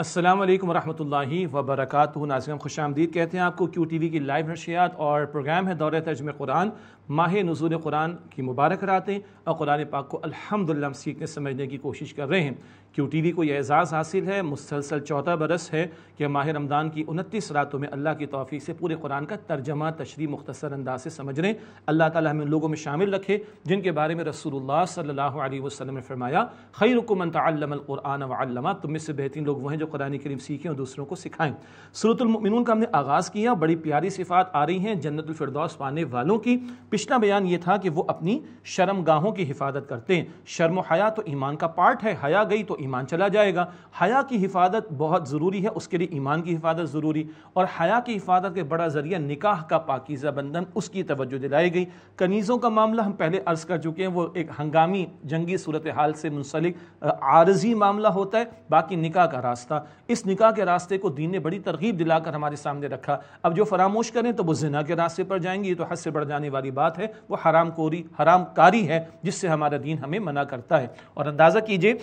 असलम वरहमल वबरक नाजिम खुश आमदीद कहते हैं आपको क्यू टी वी की लाइव नशियात और प्रोग्राम है दौरे तर्जम कुरान माह नजूर कुरान की मुबारक रातें और कुरान पाक को अल्हम्दुलिल्लाह सीखने समझने की कोशिश कर रहे हैं क्यू टी वी को यह एज़ाज़ हासिल है मुसलसल चौथा बरस है कि माह रमदान की उनतीस रातों में अल्लाह की तोफ़ी से पूरे कुरान का तर्जमा तशरी मुख्तर अंदाज से समझ रहे अल्लाह ताली हमें लोगों में शामिल रखे जिनके बारे में रसूल सल्लल्लाहु वसलम ने फरमाया खैर हुकुमन तल्लमकुरान वल्लमा तुम में से बेहतरीन लोग वह हैं जो कुरान करीम सीखें और दूसरों को सिखाएँ सूरतमिन का हमने आगाज़ किया बड़ी प्यारी सिफात आ रही हैं जन्नतफरदौस पाने वालों की पिछला बयान ये था कि वो अपनी शर्मगाहों की हिफाजत करते हैं शर्म हया तो ईमान का पार्ट है हया गई तो ईमान चला जाएगा हया की हिफाजत बहुत ज़रूरी है उसके लिए ईमान की हिफाजत ज़रूरी और हया की हिफाजत के बड़ा ज़रिया निकाह का पाकिज़ा बंधन उसकी तवज्जो दिलाई गई कनीज़ों का मामला हम पहले अर्ज़ कर चुके हैं वो एक हंगामी जंगी सूरत हाल से मुंसलिक आरजी मामला होता है बाकी निकाह का रास्ता इस निकाह के रास्ते को दीन ने बड़ी तरगीब दिलाकर हमारे सामने रखा अब जो फरामोश करें तो वो जना के रास्ते पर जाएंगे तो हद से बढ़ जाने वाली बात बात है वो हराम कोरी हराम कारी है जिससे हमारा दीन हमें मना करता है और अंदाज़ा कीजिए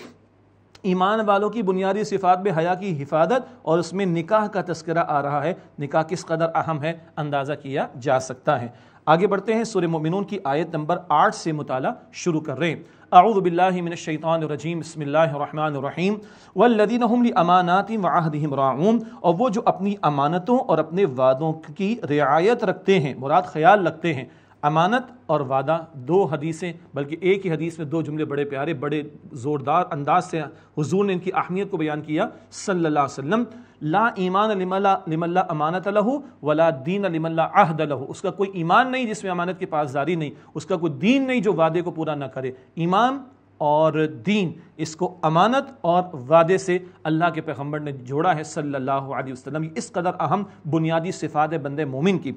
ईमान वालों की बुनियादी सिफात में हया की हिफाजत और उसमें निकाह का तस्करा आ रहा है निकाह किस कदर अहम है अंदाज़ा किया जा सकता है आगे बढ़ते हैं सूर्य मोमिनून की आयत नंबर आठ से मुताला शुरू कर रहे हैं आऊदबिल्लिमिनशैतरजीम बसमीम वल्लिन अमानाती वाहदम राउन और वो जो अपनी अमानतों और अपने वादों की रियायत रखते हैं मुराद ख्याल रखते हैं अमानत और वादा दो हदीसें बल्कि एक ही हदीस में दो जुमले बड़े प्यारे बड़े ज़ोरदार अंदाज से हुजूर ने इनकी अहमियत को बयान किया सल्लल्लाहु अलैहि वसल्लम ला ईमान लिमल्ला अमानत लहू वला दीन लिमल्ला अहद लहू उसका कोई ईमान नहीं जिसमें अमानत की पासदारी नहीं उसका कोई दीन नहीं जो वादे को पूरा ना करे ईमान और दीन इसको अमानत और वादे से अल्लाह के पैगम्बर ने जोड़ा है सल्लल्लाहु अलैहि वसल्लम इस कदर अहम बुनियादी सिफात बंद मोमिन की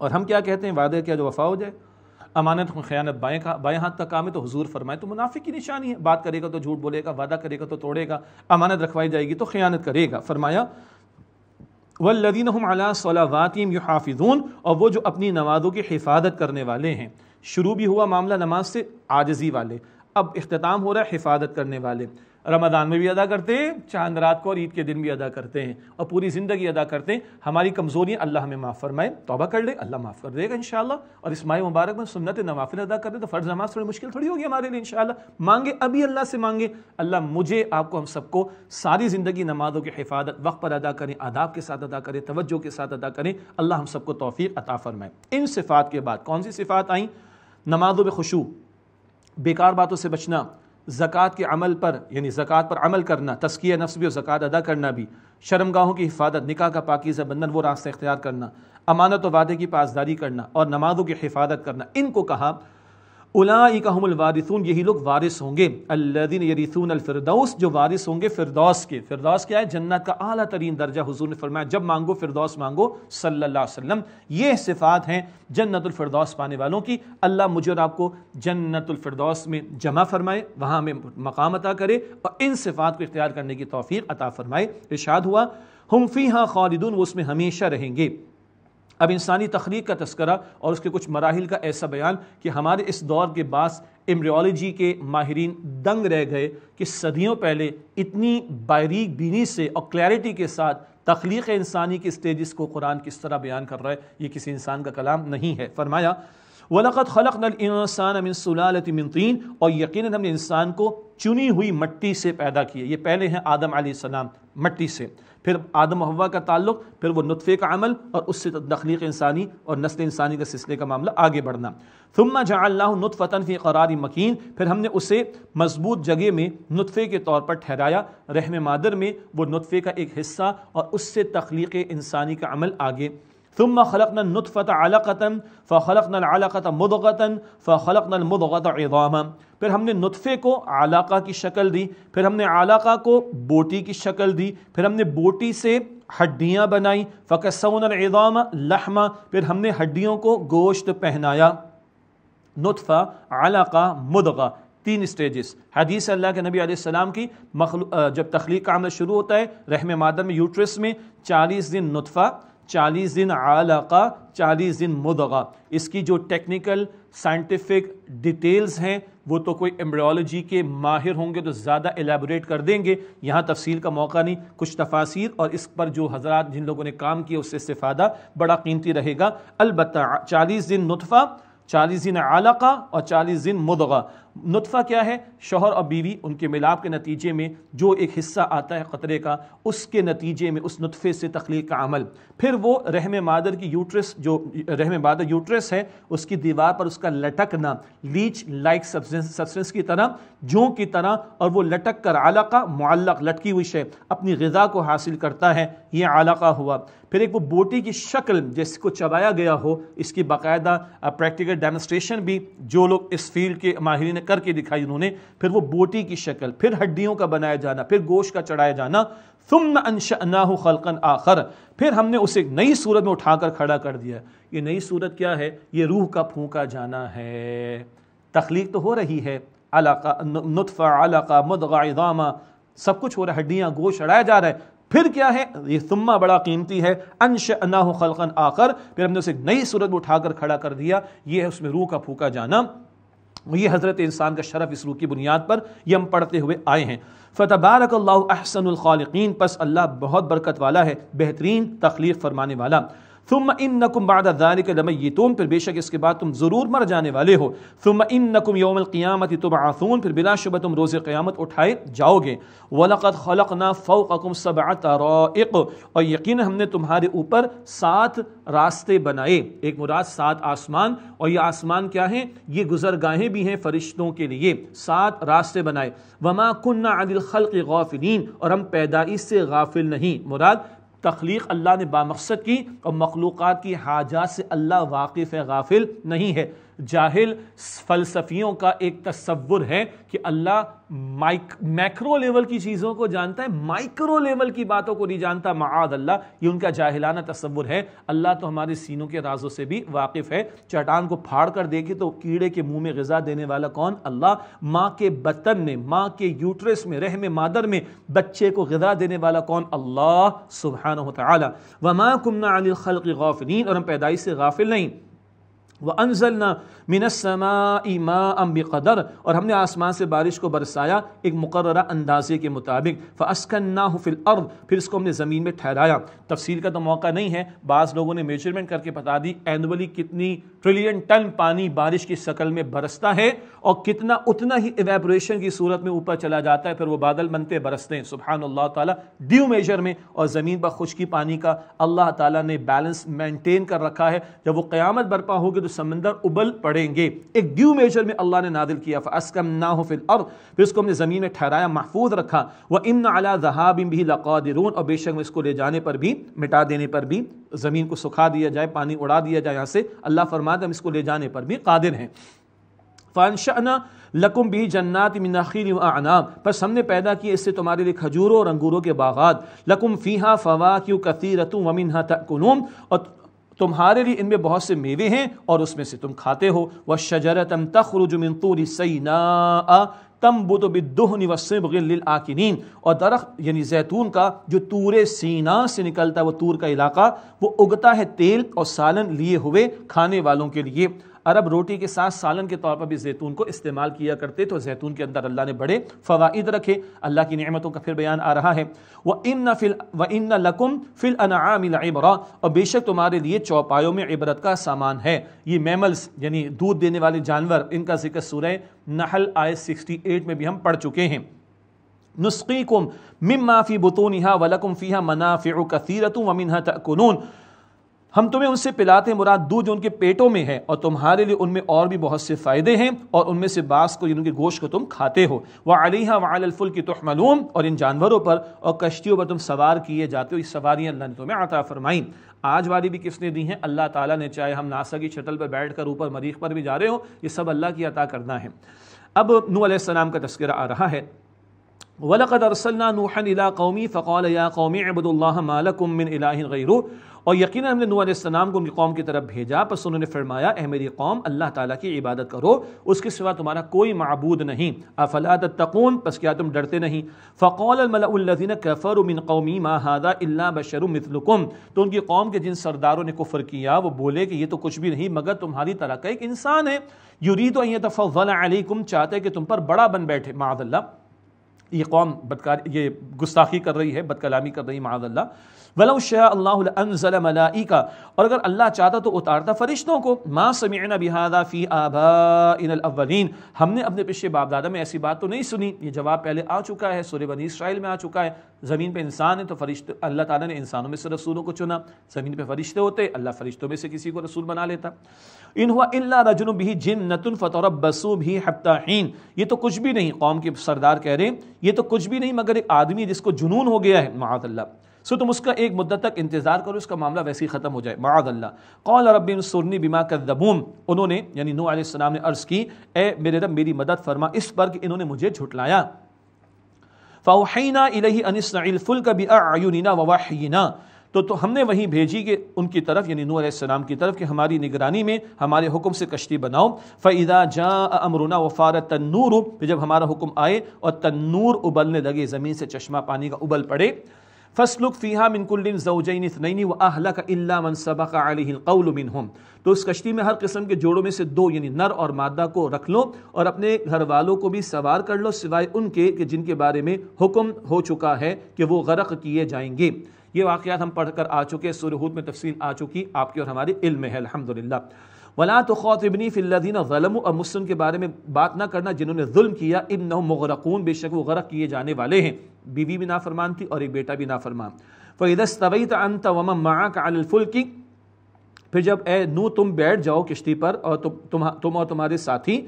और हम क्या कहते हैं वादे क्या जो वफा हो जाए अमानत खयानत बाएँ का बाएँ हाथ का काम है तो हजूर फरमाए तो मुनाफे की निशानी है बात करेगा तो झूठ बोलेगा वादा करेगा तो तोड़ेगा अमानत रखवाई जाएगी तो खयानत करेगा फरमाया वल्लिन अला हाफिजून और वो जो अपनी नमाज़ों की हिफाजत करने वाले हैं शुरू भी हुआ मामला नमाज से आजजी वाले अब अख्ताम हो रहा है हिफाजत करने वाले रमदान में भी अदा करते हैं चांद रात को और ईद के दिन भी अदा करते हैं और पूरी ज़िंदगी अदा करते हैं हमारी कमज़ोरियाँ अल्लाह हमें माफ़ फरमाए तोबा कर ले अल्लाह माफ़ कर देगा इन और इस माह मुबारक में सुन्नत नवाफिल अदा कर दे तो फ़र्ज़ नमाज थोड़ी मुश्किल थोड़ी होगी हमारे लिए इन मांगे अभी अल्लाह से मांगे अल्लाह मुझे आपको हम सबको सारी ज़िंदगी नमाज़ों की हिफाजत वक्त पर अदा करें आदाब के साथ अदा करें तवज्जो के साथ अदा करें अल्लाह हम सबको तोफ़ी अता फ़रमाए इन सिफ़ात के बाद कौन सी सिफ़ात आई नमाजों में खुशू बेकार बातों से बचना जक़ात के अमल पर यानी जक़ात पर अमल करना तस्किया नफ्स भी और जक़ात अदा करना भी शर्मगाहों की हिफाजत निकाह का पाकिजा बंधन वो रास्ता इख्तियार करना अमानत व वादे की पासदारी करना और नमाजों की हिफाजत करना इनको कहा उलाइकहमुल वारिसून यही लोग वारिस होंगे अल्लादीन यरीसून अलफरदौस जो वारिस होंगे फिरदौस के फिरदौस क्या है जन्नत का अली तरीन दर्जा हुजूर ने फरमाया जब मांगो फिरदौस मांगो सल्लल्लाहु अलैहि वसल्लम ये सिफात हैं जन्नतफरदौस पाने वालों की अल्लाह मुझे और आपको जन्नतफरदौस में जमा फरमाए वहाँ में मकाम अता करे और इन सिफात को इख्तियार करने की तोफ़ी अता फरमाए इर्शाद हुआ हम फ़ी हाँ खालिदून वो उसमें हमेशा रहेंगे अब इंसानी तख्लीक का तस्करा और उसके कुछ मराहल का ऐसा बयान कि हमारे इस दौर के बाद एम्ब्रियोलॉजी के माहरीन दंग रह गए कि सदियों पहले इतनी बारीक बीनी से और क्लैरिटी के साथ तख्लीक इंसानी के स्टेज़ को कुरान किस तरह बयान कर रहा है ये किसी इंसान का कलाम नहीं है फरमाया वलक़त खलक नसान मिन सुलालत और यकीन हमने इंसान को चुनी हुई मट्टी से पैदा किए ये पहले हैं आदम सलाम मट्टी से फिर आदम हवा का ताल्लुक फिर वो नुतफ़े का अमल और उससे तो तखलीक इंसानी और नस्ल इंसानी के सिलसिले का मामला आगे बढ़ना थुम्मा जहाँ नुतफ़तन फ़ी करारी मकीन फिर हमने उसे मजबूत जगह में नुतफ़े के तौर पर ठहराया रहम मादर में वो नुतफ़े का एक हिस्सा और उससे तख्लीक इंसानी का अमल आगे ثم خلقنا النطفة علقة फ़लक़न अलक़त मदगतन फ़लक़न मदगत इज़ामा फिर हमने नुतफ़े को आलाका की शक्ल दी फिर हमने आलाका को बोटी की शक्ल दी फिर हमने बोटी से हड्डियाँ बनाई फ़कसौन इज़ामा लहमा फिर हमने हड्डियों को गोश्त पहनाया नुतफ़ा आलाका मदगा तीन स्टेजेस हदीस अल्लाह के नबी आसमाम की मखलू जब तख्लीक का अमल शुरू होता है रहम मादा में यूट्रस में चालीस दिन नुतफ़ा 40 दिन आलाका 40 दिन मुदगा इसकी जो टेक्निकल साइंटिफिक डिटेल्स हैं वो तो कोई एम्ब्रियोलॉजी के माहिर होंगे तो ज़्यादा एलेबोरेट कर देंगे यहाँ तफसील का मौका नहीं कुछ तफासिर और इस पर जो हजरात जिन लोगों ने काम किया उससे इस्तादा बड़ा कीमती रहेगा अलबत् चालीस दिन नुतफ़ा चालीस दिन आलाका और चालीस दिन मुदगा नुतफ़ा क्या है शोहर और बीवी उनके मिलाप के नतीजे में जो एक हिस्सा आता है ख़तरे का उसके नतीजे में उस नुतफ़े से तख्लीक का अमल फिर वो रहम मादर की यूट्रस जो रहम मादर यूट्रस है उसकी दीवार पर उसका लटकना लीच लाइक सब्सटेंस की तरह जों की तरह और वो लटक कर आलाका मुल्लक लटकी हुई शे अपनी गज़ा को हासिल करता है ये आलाका हुआ फिर एक वो बोटी की शक्ल जिसको चबाया गया हो इसकी बाकायदा प्रैक्टिकल डेमोस्ट्रेशन भी जो लोग इस फील्ड के माहरी ने करके दिखाई उन्होंने फिर वो बोटी की शक्ल फिर हड्डियों का बनाया जाना फिर गोश का चढ़ाया जाना तुम अनशना खलकन आखर फिर हमने उसे नई सूरत में उठाकर खड़ा कर दिया ये नई सूरत क्या है ये रूह का फूका जाना है तख्लीक तो हो रही है अलाका नुतफ़ा अलाका मदगा इदामा सब कुछ हो रहा है हड्डियाँ गोश चढ़ाया जा रहा है फिर क्या है ये सुम्मा बड़ा कीमती है अंश अना खलकन आकर फिर हमने उसे नई सूरत में उठाकर खड़ा कर दिया ये है उसमें रूह का फूका जाना ये हज़रत इंसान का शरफ इस रू की बुनियाद पर ये हम पढ़ते हुए आए हैं फ़तबारक अल्लाह अहसनखालकिन पस अल्लाह बहुत बरकत वाला है बेहतरीन तख्लीक फरमाने वाला तुम इन नकुम बादानी के लमय तुम फिर बेशक इसके बाद तुम ज़रूर मर जाने वाले हो तुम इन नकुम योमल क़ियामत तुम आसून फिर बिलाशुबह तुम रोज़ क़्यामत उठाए जाओगे वलक़त खलक ना फ़ोकम सबातरक और यकीन हमने तुम्हारे ऊपर सात रास्ते बनाए एक मुराद सात आसमान और ये आसमान क्या है ये गुजरगाहें भी हैं फरिश्तों के लिए सात रास्ते बनाए वमा कन्ना अदिल खल गौफिलीन और हम पैदाइश से गाफिल नहीं मुराद तख्लीक अल्लाह ने बामकसद की और मखलूक़ात की हाजात से अल्लाह वाकिफ़ है गाफिल नहीं है जाहिल फलसफियों का एक तस्वुर है कि अल्लाह माइक मैक्रो लेवल की चीज़ों को जानता है माइक्रो लेवल की बातों को नहीं जानता माद अल्लाह ये उनका जाहिलाना तस्वुर है अल्लाह तो हमारे सीनों के राजों से भी वाकिफ़ है चटान को फाड़ कर देखे तो कीड़े के मुंह में गज़ा देने वाला कौन अल्लाह माँ के बतन में माँ के यूट्रस में रहम मादर में बच्चे को गज़ा देने वाला कौन अल्लाह सुबहान तमां वमा कुमना अनिल खल गौफिन और हम पैदाइश से गाफिल नहीं वह अनजल मिनसमा इमा अम्बी कदर और हमने आसमान से बारिश को बरसाया एक मुकर अंदाजे के मुताबिक असकन ना फिल अर्द फिर इसको हमने ज़मीन में ठहराया तफसील का तो मौका नहीं है बाज़ लोगों ने मेजरमेंट करके बता दी एनअली कितनी ट्रिलियन टन पानी बारिश की शक्ल में बरसता है और कितना उतना ही एवेब्रेशन की सूरत में ऊपर चला जाता है फिर वह बादल बनते बरसते हैं सुबहान अल्लाह ताली ड्यू मेजर में और ज़मीन पर खुश्की पानी का अल्लाह ताली ने बैलेंस मेनटेन कर रखा है जब वो क़्यामत बरपा होगी तो समंदर उबल पड़ेंगे एक ड्यू मेजर में अल्लाह ने नादिल किया फ़स्कम ना हो फिल और फिर इसको हमने ज़मीन में ठहराया महफूज रखा व इमन अला जहाबिम भी लक़ादरून और बेशक में इसको ले जाने पर भी मिटा देने पर भी ज़मीन को सुखा दिया जाए पानी उड़ा दिया जाए यहाँ से अल्लाह फरमाते हम इसको ले जाने पर भी कादिर हैं फ़ानशाना लकुम भी जन्नात मिनखील आनाम बस हमने पैदा किए इससे तुम्हारे लिए खजूरों और अंगूरों के बागात लकुम फ़ीहा फ़वा क्यू कसीरतु वमिन तकुनूम और तुम्हारे लिए इनमें बहुत से मेवे हैं और उसमें से तुम खाते हो वह शजरत तखरुजुमिनतूरी सईना तम बुत बिदोहनी वसिन और दरख्त यानी जैतून का जो तूरे सीना से निकलता है वह तूर का इलाका वो उगता है तेल और सालन लिए हुए खाने वालों के लिए अरब रोटी के साथ सालन के तौर पर भी जैतून को इस्तेमाल किया करते तो जैतून के अंदर अल्लाह ने बड़े फ़वाद रखे अल्लाह की नमतों का फिर बयान आ रहा है व इन फिल व इन लकुम फिल अनाबरा और बेशक तुम्हारे लिए चौपायों में इबरत का सामान है ये मेमल्स यानी दूध देने वाले जानवर इनका जिक्र सूर्य नहल आय सिक्सटी एट में भी हम पढ़ चुके हैं नुस्खी कुम मिम माफ़ी बतून यहाँ वलकुम फ़िया मनाफ़िर कसीरतु वमिन तकनून हम तुम्हें उनसे पिलाते मुराद दूध जो उनके पेटों में है और तुम्हारे लिए उनमें और भी बहुत से फ़ायदे हैं और उनमें से बास को जिनके गोश्त को तुम खाते हो वह अलीहा वालफुल की तहमलूम और इन जानवरों पर और कश्तियों पर तुम सवार किए जाते हो ये सवारियाँ अल्लाह ने तुम्हें आता फरमाई आज वाली भी किसने दी हैं अल्लाह ताला ने चाहे हम नासा की शटल पर बैठ कर ऊपर मरीख पर भी जा रहे हो ये सब अल्लाह की अता करना है अब नू आसमाम का तस्करा आ रहा है वलकद अरसल्ला नूहन इला कौमी फ़क़ौल या कौमी अबदुल्ला मालकुम मिन इलाहिन गैरू और यकीन हमने नू आसमाम को उनकी कौम की तरफ भेजा बस उन्होंने फरमाया मेरी कौम अल्लाह ताला की इबादत करो उसके सिवा तुम्हारा कोई मबूद नहीं अफलात तकून बस क्या तुम डरते नहीं फ़कौलमलज़ीन कैफ़र उमिन कौमी माहदा अल्ला बशर तो उनकी कौम के जिन सरदारों ने कुफ़र किया वो बोले कि ये तो कुछ भी नहीं मगर तुम्हारी तरह का एक इंसान है यूरी तो तफ़लकुम चाहते कि तुम पर बड़ा बन बैठे माजल्ला ये कौम बदकार ये गुस्ताखी कर रही है बदकलामी कर रही है माजल्ला वलो शाह का और अगर अल्लाह चाहता तो उतारता फरिश्तों को माँ समीना बिहादा फ़ी आबा अवलिन हमने अपने पिछले बाप दादा में ऐसी बात तो नहीं सुनी ये जवाब पहले आ चुका है सूर्य बनी इसराइल में आ चुका है ज़मीन पर इंसान है तो फरिश्ते अल्लाह ताला ने इंसानों में से रसूलों को चुना ज़मीन पर फरिश्ते होते अल्लाह फरिश्तों में से किसी को रसूल बना लेता इन हुआ अल्ला रजन भी जिन नतुन फतौर बसू भी हफ्ताहीन ये तो कुछ भी नहीं कौम के सरदार कह रहे हैं ये तो कुछ भी नहीं मगर एक आदमी जिसको जुनून हो गया है महात सो तुम उसका एक मुद्दत तक इंतज़ार करो उसका मामला वैसे ही ख़त्म हो जाए मादल्ला कौल रबिन सुरनी बिमा कर दबूम उन्होंने यानी नू आसमाम ने अर्ज़ की ए मेरे रब मेरी मदद फरमा इस पर कि इन्होंने मुझे झुटलाया फ़ाहीना इलही अनिसफ़ुल का भी आयुनिना ववाहीना तो तो हमने वहीं भेजी कि उनकी तरफ यानी नू आसमाम की तरफ कि हमारी निगरानी में हमारे हुक्म से कश्ती बनाओ फ़ैदा जा अमरुना वफ़ार तन्नूर जब हमारा हुक्म आए और तन्नूर उबलने लगे ज़मीन से चश्मा पानी का उबल पड़े फसलुक फ़ीहा मिनकुल्लिन जोजैन इतनी व अहला का मन सबक मिन हम तो उस कश्ती में हर किस्म के जोड़ों में से दो यानी नर और मादा को रख लो और अपने घर वालों को भी सवार कर लो सिवाय उनके कि जिनके बारे में हुक्म हो चुका है कि वो गरक किए जाएंगे ये वाक़ हम पढ़ कर आ चुके सुरहूद में तफसील आ चुकी आपके और हमारे इल्म है अलहमदिल्ला वला तो ख़ौतबनी फ़िल्लिन ज़लम और मुस्लिम के बारे में बात ना करना जिन्होंने जुल्म किया इन न मगरकून बेशक वो गरक किए जाने वाले हैं बीवी भी नाफरमान थी और एक बेटा भी नाफरमान फ़ैदस तवई तन तवम माँ की फिर जब ए नू तुम बैठ जाओ किश्ती पर और तुम तुम और तुम्हारे साथी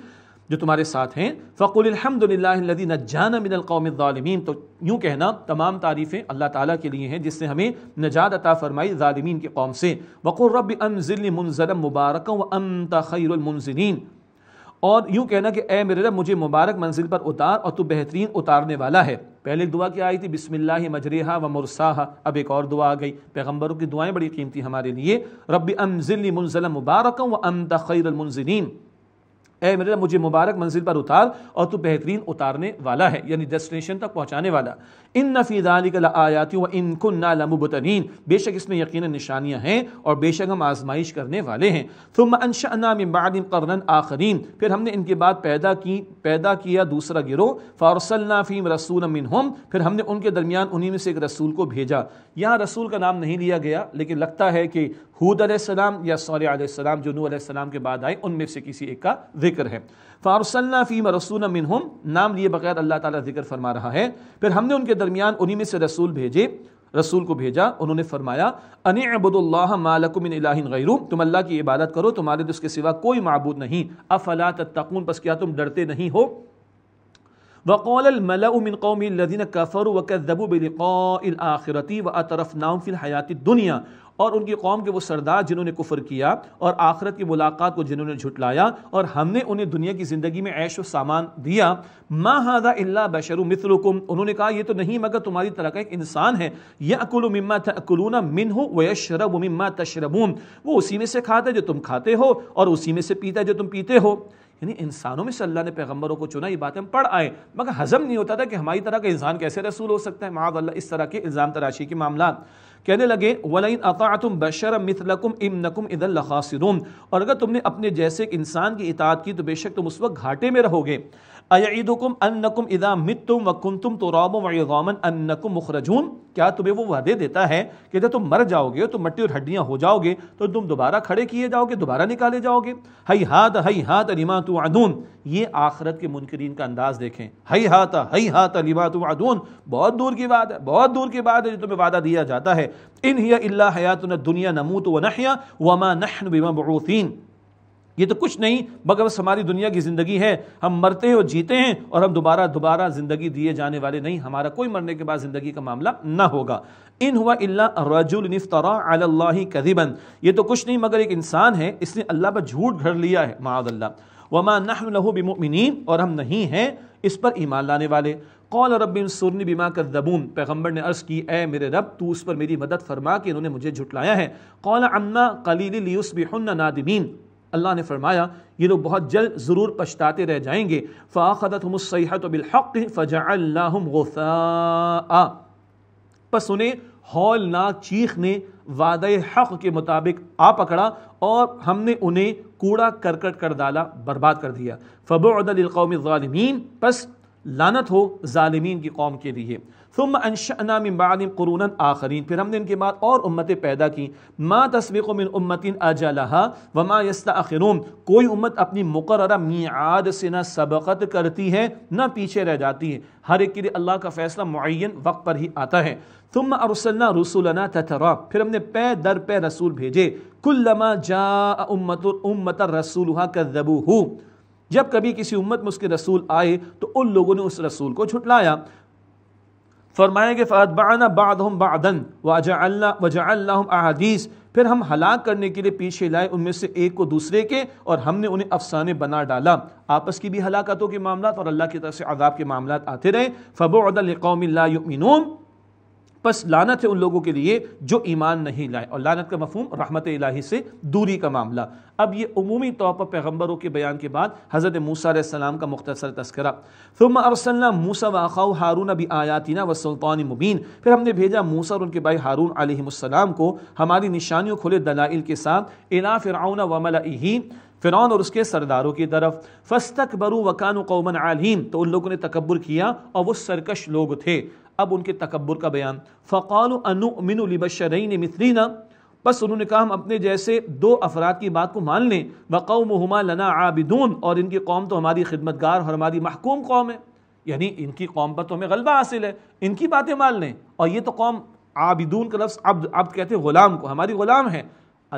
जो तुम्हारे साथ हैं फ़कुल फ़कुलहमदिल्लादी नजान मिनकौमिन तो यूँ कहना तमाम तारीफ़ें अल्लाह ताली के लिए हैं जिसने हमें नजात अता फ़रमाई ालमीन के कौम से वक़ुल रब अनजिल मुनजरम मुबारक व अम तखैरमनजरीन और यूँ कहना कि ए मेरे रब मुझे मुबारक मंजिल पर उतार और तू बेहतरीन उतारने वाला है पहले दुआ क्या आई थी बिसमिल्ला मजरहा व मुरसाहा अब एक और दुआ आ गई पैगम्बरों की दुआएँ बड़ी कीमती हमारे लिए रब अमजिल मुनजल मुबारक व अम तखैरमनजरीन ए मेरे मुझे मुबारक मंजिल पर उतार और तू बेहतरीन उतारने वाला है यानी डेस्टिनेशन तक पहुंचाने वाला इन नफ़ीदानिकल आयाती व इनकुन नालमुबतरीन बेशक इसमें यकीन निशानियाँ हैं और बेशक हम आजमाइश करने वाले हैं तुम अनशाबादिम करन आखरीन फिर हमने इनके बाद पैदा की पैदा किया दूसरा गिरोह फारसल नाफीम रसूल अमिन होम फिर हमने उनके दरमियान उन्हीं में से एक रसूल को भेजा यहाँ रसूल का नाम नहीं लिया गया लेकिन लगता है कि हूद आसमाम या सॉलम जो नू आसमाम के बाद आए उनमें से किसी एक का जिक्र है फ़ारसल्ला फ़ीम रसूल मिन हम नाम लिए बगैर अल्लाह ताला जिक्र फरमा रहा है फिर हमने उनके दरमियान उन्हीं में से रसूल भेजे रसूल को भेजा उन्होंने फरमाया अन अबुदुल्लाह मालकुमिन गैरू तुम अल्लाह की इबादत करो तुम्हारे तो उसके सिवा कोई मबूद नहीं अफला तत्तकून बस क्या तुम डरते नहीं हो وقال الملأ من लदीन الذين كفروا وكذبوا بلقاء الآخرة وأترفناهم في الحياة الدنيا और उनकी कौम के वो सरदार जिन्होंने कुफर किया और आखरत की मुलाकात को जिन्होंने झुटलाया और हमने उन्हें दुनिया की ज़िंदगी में ऐश व सामान दिया मा हादा इल्ला बशरु मित्रकुम उन्होंने कहा यह तो नहीं मगर तुम्हारी तरह का एक इंसान है यह अकुल मम्मा तकुलूना मिन हो वशरब मम्मा तशरबून वो उसी में से खाता है जो तुम खाते हो और उसी में से पीता है जो तुम पीते हो यानी इंसानों में से अल्लाह ने पैगम्बरों को चुना ये बातें पढ़ आए मगर हजम नहीं होता था कि हमारी तरह का इंसान कैसे रसूल हो सकता है माद अल्लाह इस तरह के इल्ज़ाम तराशी के मामला कहने लगे वलिन अकातुम बशर मिथलकुम इम नकुम इदल लखासरून और अगर तुमने अपने जैसे एक इंसान की इतात की तो बेशक तुम उस वक्त घाटे में रहोगे अयदुकुम अन्नकुम इदा मितुम वकुम तुम तो रौम वमन अन्नकुम मुखरजून क्या तुम्हें वो वादे देता है कि जब तुम मर जाओगे तो मट्टी और हड्डियाँ हो जाओगे तो तुम दोबारा खड़े किए जाओगे दोबारा निकाले जाओगे हई हाथ हई हाथ अलिमा तो अदून ये आखरत के मुनकरीन का अंदाज़ देखें हई हाथ हई हाथ अलिमा तो आदून बहुत दूर की बात है बहुत दूर की बात है जो तुम्हें वादा दिया जाता है इन हिया हयात दुनिया नमूत व नहिया वमा नहन बिमा बरूसिन ये तो कुछ नहीं मगर बस हमारी दुनिया की ज़िंदगी है हम मरते हैं और जीते हैं और हम दोबारा दोबारा ज़िंदगी दिए जाने वाले नहीं हमारा कोई मरने के बाद ज़िंदगी का मामला ना होगा इन हुआ रजुलफ़रा अल्लाह कदीबन ये तो कुछ नहीं मगर एक इंसान है इसने अल्लाह पर झूठ घर लिया है महादल्ला वमा नहू बिमिन और हम नहीं हैं इस पर ईमान लाने वाले कौल रब सुरनी बिमा कर दबून पैगम्बर ने अर्ज़ की ए मेरे रब तू उस पर मेरी मदद फरमा कि इन्होंने मुझे झुटलाया है कौल अम्मा कलील बिहन नादिमीन अल्लाह ने फरमाया ये लोग बहुत जल्द ज़रूर पछताते रह जाएंगे फ़ाखदत हम सैहत बिलहक़ फ़जा बस उन्हें हौलनाक चीख ने वाद हक़ के मुताबिक आ पकड़ा और हमने उन्हें कूड़ा करकट कर डाला बर्बाद कर दिया फ़बोदलकौम ालमीन बस लानत हो ालमीन की कौम के लिए फ़ुम अनशना मिन क़रून आखरीन फिर हमने इनके बाद और उम्मतें पैदा की माँ तस्बिक मिन उम्मतिन अजलहा व माँ यस्ताखिरून कोई उम्मत अपनी मुकर मियाद से ना सबकत करती है ना पीछे रह जाती है हर एक के लिए अल्लाह का फ़ैसला मुन वक्त पर ही आता है तुम अरसल्ला रसूलना तथरा फिर हमने पे दर पे रसूल भेजे कुल्लमा जा उम्मत उम्मत रसूल का दबू जब कभी किसी उम्मत में उसके रसूल आए तो उन लोगों ने उस रसूल को छुटलाया फरमाया कि बाना बाद हम बादन वजा वजा फिर हम हलाक करने के लिए पीछे लाए उनमें से एक को दूसरे के और हमने उन्हें अफसाने बना डाला आपस की भी हलाकतों के मामला और अल्लाह की तरफ से आदाब के मामला आते रहे फ़बोदल कौमिल्लामिन बस लानत है उन लोगों के लिए जो ईमान नहीं लाए और लानत का मफहम रहमत इलाही से दूरी का मामला अब ये अमूमी तौर पर पैगम्बरों के बयान के बाद हज़रत सलाम का मुख्तर तस्करा फिर अरसल्ला मूसा वाखा हारून अबी आयातना व सुल्तान मुबीन फिर हमने भेजा मूसा और उनके भाई हारून आलम को हमारी निशानियों खुले दलाइल के साथ इला फ़िरौन वमलही फ़िरौन और उसके सरदारों की तरफ फस्तक बरू वकान कौमन आलिम तो उन लोगों ने तकबर किया और वो सरकश लोग थे अब उनके तकबर का बयान फ़ाल मिनबशरैन मिसरीना बस उन्होंने कहा हम अपने जैसे दो अफराद की बात को मान लें महुमा लना आबिदून और इनकी कौम तो हमारी खिदमतगार और हमारी महकूम कौम है यानी इनकी कौम पर तो हमें गलबा हासिल है इनकी बातें मान लें और ये तो कौम आबिदून का लफ्स अब अब कहते हैं ग़ुलाम को हमारी ग़ुलाम है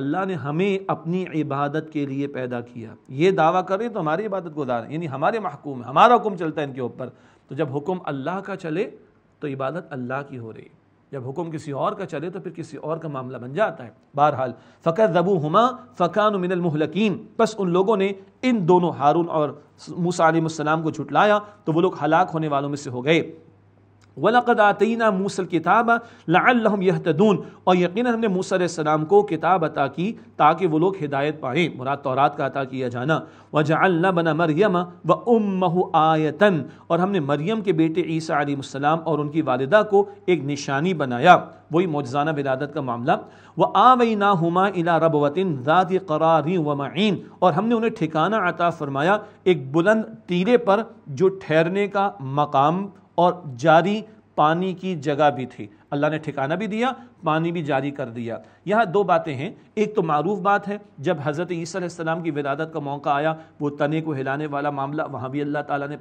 अल्लाह ने हमें अपनी इबादत के लिए पैदा किया ये दावा करें तो हमारी इबादत गुजार यानी हमारे महकूम हमारा हुक्म चलता है इनके ऊपर तो जब हुक्म अल्लाह का चले तो इबादत अल्लाह की हो रही है जब हुक्म किसी और का चले तो फिर किसी और का मामला बन जाता है बहरहाल फ़कर रबू हमा फ़कान मिनलमहलकिन बस उन लोगों ने इन दोनों हारून और मूसा को छुटलाया तो वो लोग हलाक होने वालों में से हो गए वलकद आतना मूसल किताब लाम यहतदून और यकीन हमने मूसम को किताब अता की ताकि वो लोग हिदायत पाएँ मुराद तौरात का अता किया जाना व जल्ला बना मरियम व उम्मह आयतन और हमने मरियम के बेटे ईसा आलिम और उनकी वालदा को एक निशानी बनाया वही मौजाना विरादत का मामला व आवई ना हम इला रबवतिन दादी करारी व मईन और हमने उन्हें ठिकाना अता फरमाया एक बुलंद टीले पर जो ठहरने का मकाम और जारी पानी की जगह भी थी अल्लाह ने ठिकाना भी दिया पानी भी जारी कर दिया यहाँ दो बातें हैं एक तो मरूफ बात है जब हज़रत ईसीम की विरादत का मौका आया वो तने को हिलाने वाला मामला वहाँ भी अल्लाह ताली ने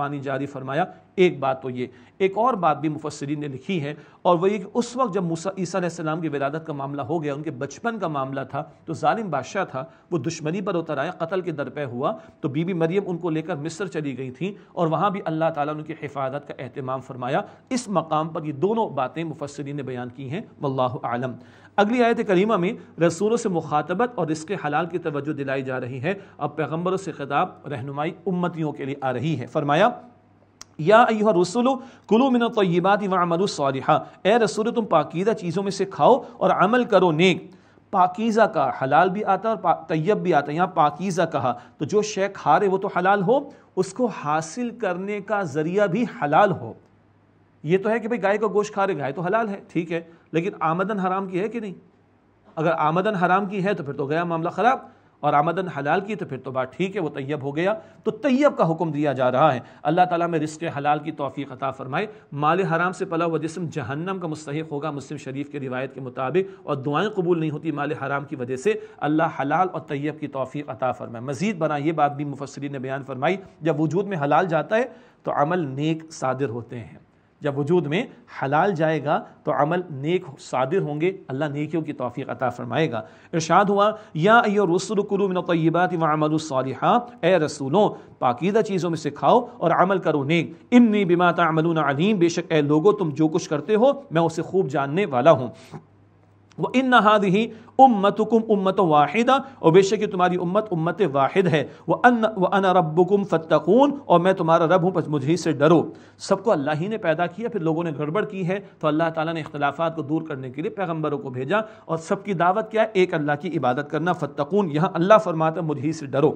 पानी जारी फरमाया एक बात तो ये एक और बात भी मुफसरी ने लिखी है और वही कि उस वक्त जब ईसीम की विरादत का मामला हो गया उनके बचपन का मामला था तो ालिम बादशाह था वो दुश्मनी पर उतर आया कतल के दरपे हुआ तो बीबी मरियम उनको लेकर मिस्र चली गई थी और वहाँ भी अल्लाह ताली ने उनकी हिफाजत का अहतमाम फरमाया इस मकाम पर ये दोनों बातें मुफसरी ने बयान की हैं वल्लाह आलम अगली आयत करीमा में रसूलों से मुखातबत और इसके हलाल की तवज्जो दिलाई जा रही है अब पैगम्बरों से खिताब रहनुमाई उम्मतियों के लिए आ रही है फरमाया या अयुह रसुल कुलु मिन तय्यबात वमलु सालिहा ए रसूल तुम पाकीज़ा चीज़ों में से खाओ और अमल करो नेक पाकीज़ा का हलाल भी आता है और तैयब भी आता है यहाँ पाकीज़ा कहा तो जो शेख खा रहे वो तो हलाल हो उसको हासिल करने का ज़रिया भी हलाल हो ये तो है कि भाई गाय का गोश्त खा रहे गाय तो हलाल है ठीक है लेकिन आमदन हराम की है कि नहीं अगर आमदन हराम की है तो फिर तो गया मामला ख़राब और आमदन हलाल की तो फिर तो बात ठीक है वो तैयब हो गया तो तैयब का हुक्म दिया जा रहा है अल्लाह ताला में रिस्क हलाल की तोफ़ी अता फ़रमाए माल हराम से पला हुआ जिसम जहन्नम का मुस्तक होगा मुस्लिम शरीफ की रिवायत के मुताबिक और दुआएं कबूल नहीं होती माल हराम की वजह से अल्लाह हलाल और तैयब की तोफ़ी अता फ़रमाए मज़ीद बना ये बात भी मुफसरी ने बयान फरमाई जब वजूद में हलाल जाता है तो अमल नेक सादिर होते हैं जब वजूद में हलाल जाएगा तो अमल नेक सादिर होंगे अल्लाह नेकियों की तोफ़ी अता फ़रमाएगा इरशाद हुआ या अयो रसुल कुरुमिन तयबात ए रसूलों पाकिदा चीज़ों में से खाओ और अमल करो नेक इमनी बिमा तमलून अलीम बेशक ए लोगो तुम जो कुछ करते हो मैं उसे खूब जानने वाला हूँ व इन नहाद ही उम्मत कुम उम्मत वाहिदा और बेशक तुम्हारी उम्मत उम्मत वाहिद है वह अन व अन रबुकुम फतकून और मैं तुम्हारा रब हूँ बस मुझे से डरो सबको अल्लाह ही ने पैदा किया फिर लोगों ने गड़बड़ की है तो अल्लाह ताला ने इख्लाफा को दूर करने के लिए पैगम्बरों को भेजा और सबकी दावत क्या है एक अल्लाह की इबादत करना फतकून यहाँ अल्लाह फरमाता मुझे से डरो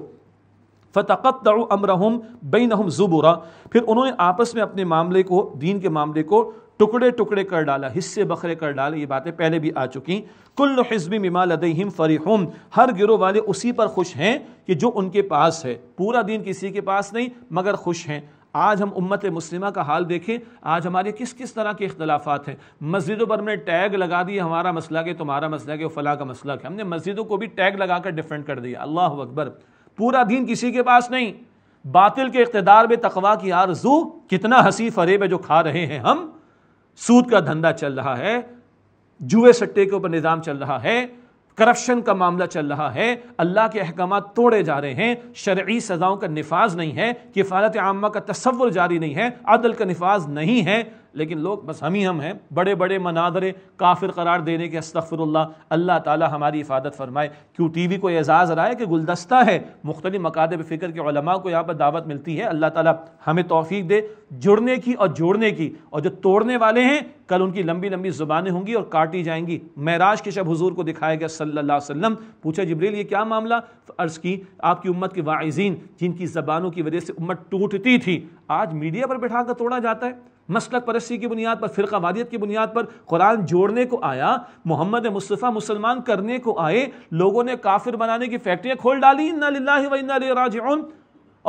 फ़तक़त अमरहम बेनहम ज़ुबुरा फिर उन्होंने आपस में अपने मामले को दीन के मामले को टुकड़े टुकड़े कर डाला हिस्से बखरे कर डाले ये बातें पहले भी आ चुकी कुल्ल हिजबी मिमा लदहिम फरीहम हर गिरोह वाले उसी पर खुश हैं कि जो उनके पास है पूरा दिन किसी के पास नहीं मगर खुश हैं आज हम उम्मत मुस्लिमा का हाल देखें आज हमारे किस किस तरह के अख्तलाफात हैं मस्जिदों पर हमने टैग लगा दिए हमारा मसला के तुम्हारा मसला के फला का मसला के हमने मस्जिदों को भी टैग लगा कर डिफेंड कर दिया अल्लाह अकबर पूरा दिन किसी के पास नहीं बातिल के इकतदार में तकवा की आरजू कितना हसी फरेब है जो खा रहे हैं हम सूद का धंधा चल रहा है जुए सट्टे के ऊपर निज़ाम चल रहा है करप्शन का मामला चल रहा है अल्लाह के अहकाम तोड़े जा रहे हैं शर्य सज़ाओं का नफाज नहीं है किफ़ालत आमा का तस्वुर जारी नहीं है अदल का नफाज नहीं है लेकिन लोग बस हम ही हम हैं बड़े बड़े मनादरे काफिर करार देने के अस्तफ़रल्ला अल्लाह ताला हमारी हिफाजत फरमाए क्यों टी वी को एजाज़ रहा है कि गुलदस्ता है मुख्तलि मकादब फ़िक्र के उलमा को यहाँ पर दावत मिलती है अल्लाह ताला हमें तोफ़ी दे जुड़ने की और जोड़ने की और जो तोड़ने वाले हैं कल उनकी लंबी लंबी ज़ुबानें होंगी और काटी जाएंगी महराज के शब हजूर को दिखाया गया सल्ला वसम पूछा जबरील ये क्या मामला अर्ज़ की आपकी उम्मत के वाइजीन जिनकी ज़बानों की वजह से उम्मत टूटती थी आज मीडिया पर बैठा कर तोड़ा जाता है मसलक परस्ती की बुनियाद पर फ़िरका वादियत की बुनियाद पर कुरान जोड़ने को आया मोहम्मद मुस्तफ़ा मुसलमान करने को आए लोगों ने काफिर बनाने की फैक्ट्रियाँ खोल डाली राजन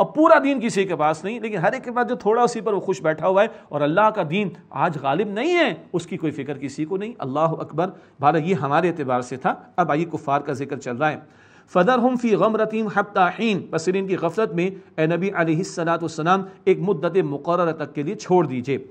और पूरा दीन किसी के पास नहीं लेकिन हर एक के पास जो थोड़ा उसी पर वो खुश बैठा हुआ है और अल्लाह का दीन आज गालिब नहीं है उसकी कोई फिक्र किसी को नहीं अल्लाह अकबर भारत ये हमारे अतबार से था अब आइए कुफ़ार का जिक्र चल रहा है फ़दर हम फ़ी गम रतीम हफ्ताहीन बसर इनकी गफलत में ए नबी आलतम एक मदत मुकर तक के लिए छोड़ दीजिए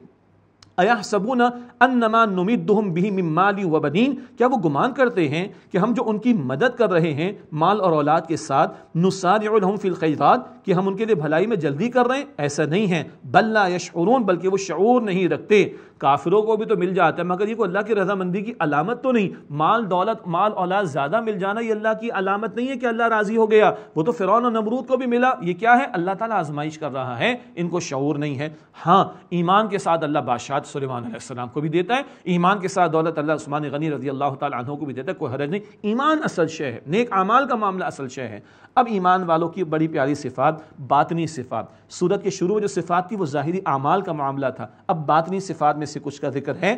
अया सबून अन्नमा नुमिदुम बिही माली व क्या वो गुमान करते हैं कि हम जो उनकी मदद कर रहे हैं माल और औलाद के साथ नुसारहम फ़िलखैरात कि हम उनके लिए भलाई में जल्दी कर रहे हैं ऐसा नहीं है बल्ला यशरून बल्कि वो शूर नहीं रखते काफिरों को भी तो मिल जाता है मगर ये को अल्लाह की रजामंदी की अलामत तो नहीं माल दौलत माल औलाद ज़्यादा मिल जाना ये अल्लाह की अलामत नहीं है कि अल्लाह राज़ी हो गया वो तो फ़िरौन और नमरूद को भी मिला ये क्या है अल्लाह ताला आजमाइश कर रहा है इनको शूर नहीं है हाँ ईमान के साथ अल्लाह बादशाह सुलेमान को भी देता है ईमान के साथ दौलत अल्लाह उस्मान गनी रजी अल्लाह तहों को भी देता है कोई हरज नहीं ईमान असल शय है नेक आमाल का मामला असल शय है अब ईमान वालों की बड़ी प्यारी सिफात बातनी सिफात सूरत के शुरू में जो सिफात थी वो ज़ाहरी आमाल का मामला था अब बातनी सिफात में में से कुछ का जिक्र है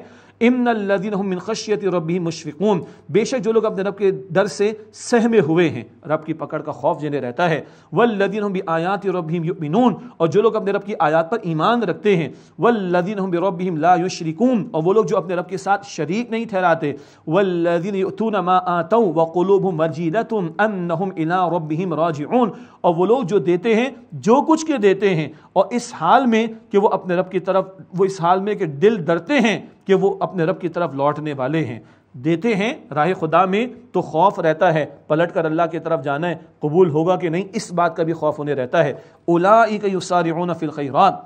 इमन लदीन खशियत रबी मुशफ़ून बेशक जो लोग अपने रब के डर से सहमे हुए हैं रब की पकड़ का खौफ जिन्हें रहता है वल लदीन हम भी आयात रबीम और जो लोग अपने रब की आयात पर ईमान रखते हैं वल लदीन हम ला लाशरिकून और वो लोग जो अपने रब के साथ शरीक नहीं ठहराते वल लदीन आतऊ वक़ुलूब मरजीलतम इला रबीम राजून और वो लोग जो देते हैं जो कुछ के देते हैं और इस हाल में कि वो अपने रब की तरफ वो इस हाल में कि दिल डरते हैं कि वो अपने रब की तरफ लौटने वाले हैं देते हैं राह खुदा में तो खौफ रहता है पलट कर अल्लाह की तरफ जाना है कबूल होगा कि नहीं इस बात का भी खौफ उन्हें रहता है ओला युसारन फ़िलख़रान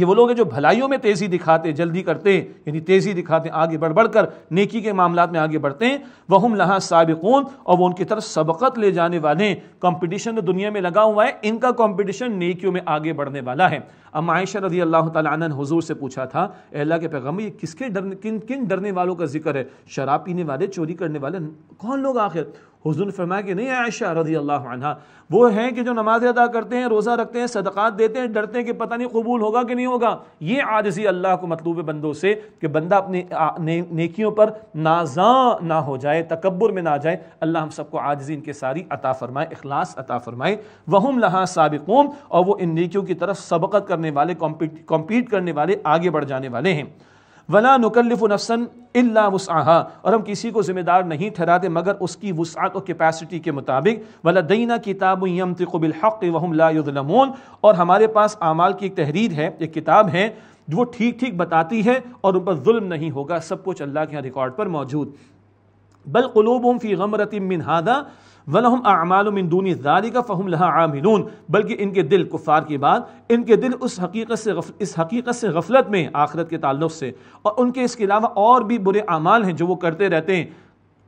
ये वो लोग हैं जो भलाइयों में तेज़ी दिखाते जल्दी करते हैं यानी तेज़ी दिखाते हैं आगे बढ़ बढ़ कर नेकी के मामला में आगे बढ़ते हैं वह हम लहाँ सबकून और वो उनकी तरफ सबकत ले जाने वाले हैं कॉम्पिटिशन तो दुनिया में लगा हुआ है इनका कॉम्पिटिशन नेकियों में आगे बढ़ने वाला है अब आयशा रजी अल्लाह तन हजूर से पूछा था अल्लाह के पैगम्बर ये किसके डरने किन किन डरने वालों का जिक्र है शराब पीने वाले चोरी करने वाले कौन लोग आखिर हजूर फरमाया कि नहीं आयशा रजी अल्लाह आना वो हैं कि जो नमाज अदा करते हैं रोज़ा रखते हैं सदक़ात देते हैं डरते हैं कि पता नहीं कबूल होगा कि नहीं होगा ये आजजी अल्लाह को मतलूब बंदों से कि बंदा अपने ने, नेकियों पर नाजा ना हो जाए तकबर में ना जाए अल्लाह हम सबको आजजी इनके सारी अता फ़रमाए अखलास अता फ़रमाए वहम लहा सबकूम और वो इन नेकियों की तरफ सबकत करने करने वाले कॉम्पीट करने वाले आगे बढ़ जाने वाले हैं वला नकल्लिफ नफसन इल्ला वसाहा और हम किसी को ज़िम्मेदार नहीं ठहराते मगर उसकी वसात और कैपेसिटी के मुताबिक वला दईना किताब यमतिकबिलहक़ वहम लामून और हमारे पास आमाल की एक तहरीर है एक किताब है वो ठीक ठीक बताती है और उन पर जुल्म नहीं होगा सब कुछ अल्लाह के यहाँ रिकॉर्ड पर मौजूद बल कलूब फ़ी गमरतिन हादा वलहम आमालमिनदूनी दारी का फ़हम लहा आमिलून बल्कि इनके दिल कुफ़ार के बाद इनके दिल उस हकीकत से गफ, इस हकीकत से गफलत में आखरत के ताल्लुक से और उनके इसके अलावा और भी बुरे अमाल हैं जो वो करते रहते हैं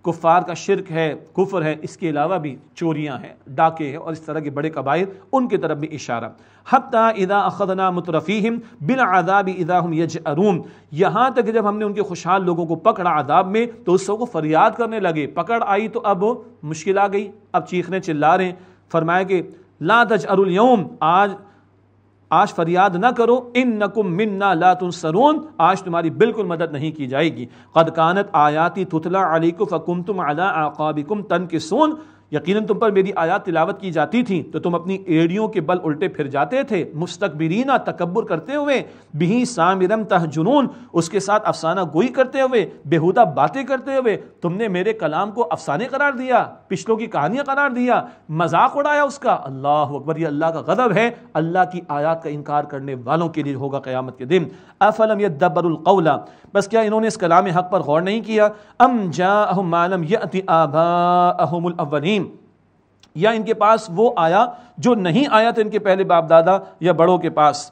कुफ़ार का शिरक है कुफर है इसके अलावा भी चोरियाँ हैं डाके हैं और इस तरह के बड़े कबाइल उनकी तरफ भी इशारा हत्ता इदा अखदना मुतरफ़ीम बिल आदाब इदा हम यज अरूम यहाँ तक जब हमने उनके खुशहाल लोगों को पकड़ा आदाब में तो उस सबको फरियाद करने लगे पकड़ आई तो अब मुश्किल आ गई अब चीखने चिल्ला रहे फरमाए कि ला तज अरुलयम आज आज फरियाद ना करो इन नकुम मिन्ना ला सरून आज तुम्हारी बिल्कुल मदद नहीं की जाएगी कद कानत आयाती तुतला अली को फ़कुम तुम अला आकाबिकुम तन के सोन यकीनन तुम पर मेरी आयात तिलावत की जाती थी तो तुम अपनी एड़ियों के बल उल्टे फिर जाते थे मुस्तकबरीना तकबर करते हुए बिही सामिरम तह जुनून उसके साथ अफसाना गोई करते हुए बेहुदा बातें करते हुए तुमने मेरे कलाम को अफसाने करार दिया पिछलों की कहानियाँ करार दिया मजाक उड़ाया उसका अल्लाह अकबर यह अल्लाह का गदब है अल्लाह की आयात का इनकार करने वालों के लिए होगा क़्यामत के दिन अफलम यदबरकौला बस क्या इन्होंने इस कलाम हक पर गौर नहीं किया अम जा मालम यति आबा अहमुलवनीम या इनके पास वो आया जो नहीं आया था तो इनके पहले बाप दादा या बड़ों के पास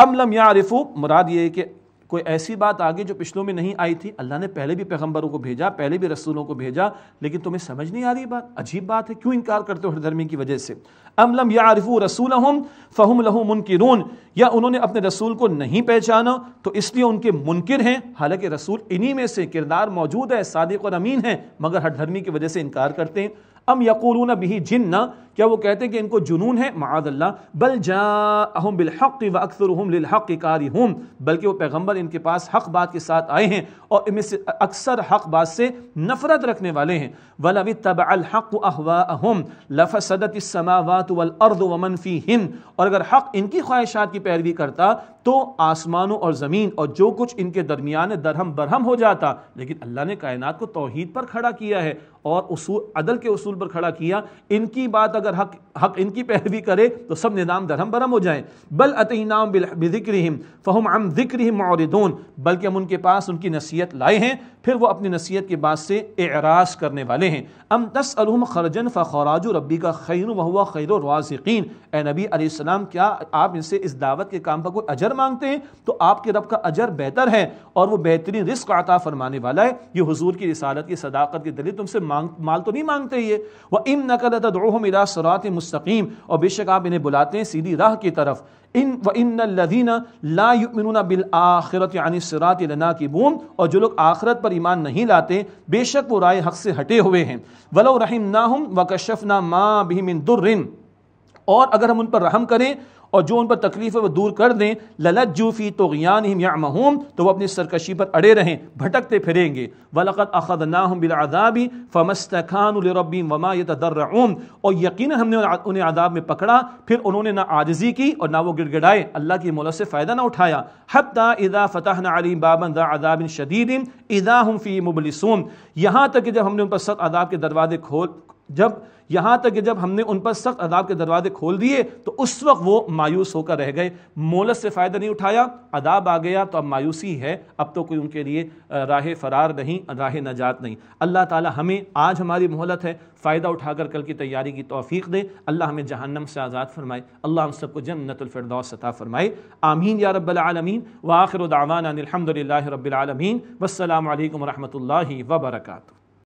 अमलम या मुराद ये कि कोई ऐसी बात आगे जो पिछलों में नहीं आई थी अल्लाह ने पहले भी पैगंबरों को भेजा पहले भी रसूलों को भेजा लेकिन तुम्हें समझ नहीं आ रही बात अजीब बात है क्यों इनकार करते हो धर्मी की वजह से अमलम या आरिफू रसूल हम फ़हम लहू मुनकर या उन्होंने अपने रसूल को नहीं पहचाना तो इसलिए उनके मुनकिर हैं हालांकि रसूल इन्हीं में से किरदार मौजूद है सादिक और अमीन है मगर धर्मी की वजह से इनकार करते हैं अम यकूलून बिही जिन्ना क्या वो कहते हैं कि इनको जुनून है मादल्ला बल जाहम बिलहक़ व अक्सर लहक़ कारी हम बल्कि वो पैगम्बर इनके पास हक़ बात के साथ आए हैं और इनमें से अक्सर हक़ बात से नफ़रत रखने वाले हैं वलव तब अलहक़ अहवा अहम लफ़सदत समावत वलअर्द वमन फ़ी हिंद और अगर हक़ इनकी ख्वाहिशात की पैरवी करता तो आसमानों और ज़मीन और जो कुछ इनके दरमियान दरहम बरहम हो जाता लेकिन अल्लाह ने कायनात को तोहहीद पर खड़ा किया है और उसूल अदल के उसूल पर खड़ा किया इनकी बात अगर हक हक इनकी पैरवी करे तो सब निदाम दरहम बरहम हो जाए बल अतनाम बिल्क्रिम फ़हम अम ज़िक्रिम मौरदोन बल्कि हम उनके पास उनकी नसीहत लाए हैं फिर वो अपनी नसीहत के बाद से एराज करने वाले हैं अम तसलम खरजन फ़राज रबी का खैर वह खैर वाजिकीन ए नबी आसमाम क्या आप इनसे इस दावत के काम पर कोई अजर मांगते हैं तो आपके रब का अजर बेहतर है और वह बेहतरीन रिस्क आता फरमाने वाला है ये हजूर की रिसालत की सदाकत की दलील तुमसे मांग माल तो नहीं मांगते ये वह इम नकल तदोह मिला सरात मस्तकीम और बेशक आप इन्हें बुलाते हैं सीधी राह की तरफ इन व इन लदीना लामिन बिल आखिरत यानी सरात लना की बूम और जो लोग आखिरत पर ईमान नहीं लाते बेशक वो राय हक से हटे हुए हैं वलो रहीम ना हम व कशफ ना माँ बिहिमिन दुर्रिन और अगर हम उन पर रहम करें और जो उन पर तकलीफ है वो दूर कर दें ललत जूफ़ी तोयान या महूम तो वो अपनी सरकशी पर अड़े रहें भटकते फिरेंगे वलक़त अखद नाहम बिलादाबी फ़मस्तखान रबी वमा यतदर्रऊन और यकीन हमने उन्हें आदाब में पकड़ा फिर उन्होंने ना आजजी की और ना वो गिड़गिड़ाए अल्लाह की मोलत से फ़ायदा ना उठाया हत्ता इदा फ़तः नली बाबन आदाबिन शदीदिन इदा हम फ़ी मुबलिसून यहाँ तक कि जब हमने उन पर सत आदाब के दरवाजे खोल जब यहाँ तक कि जब हमने उन पर सख्त अदाब के दरवाजे खोल दिए तो उस वक्त वो मायूस होकर रह गए मोलत से फ़ायदा नहीं उठाया अदाब आ गया तो अब मायूसी है अब तो कोई उनके लिए राह फरार नहीं राह नजात नहीं अल्लाह ताला हमें आज हमारी मोहलत है फ़ायदा उठाकर कल की तैयारी की तोफ़ी दे अल्लाह हमें जहन्नम से आज़ाद फरमाए अल्लाह हम सबको जन्नतफरदौस सता फरमाए आमीन या रबालमीन व दावाना अलहमदिल्ला रबालमीन वालकम वरहमल वर्का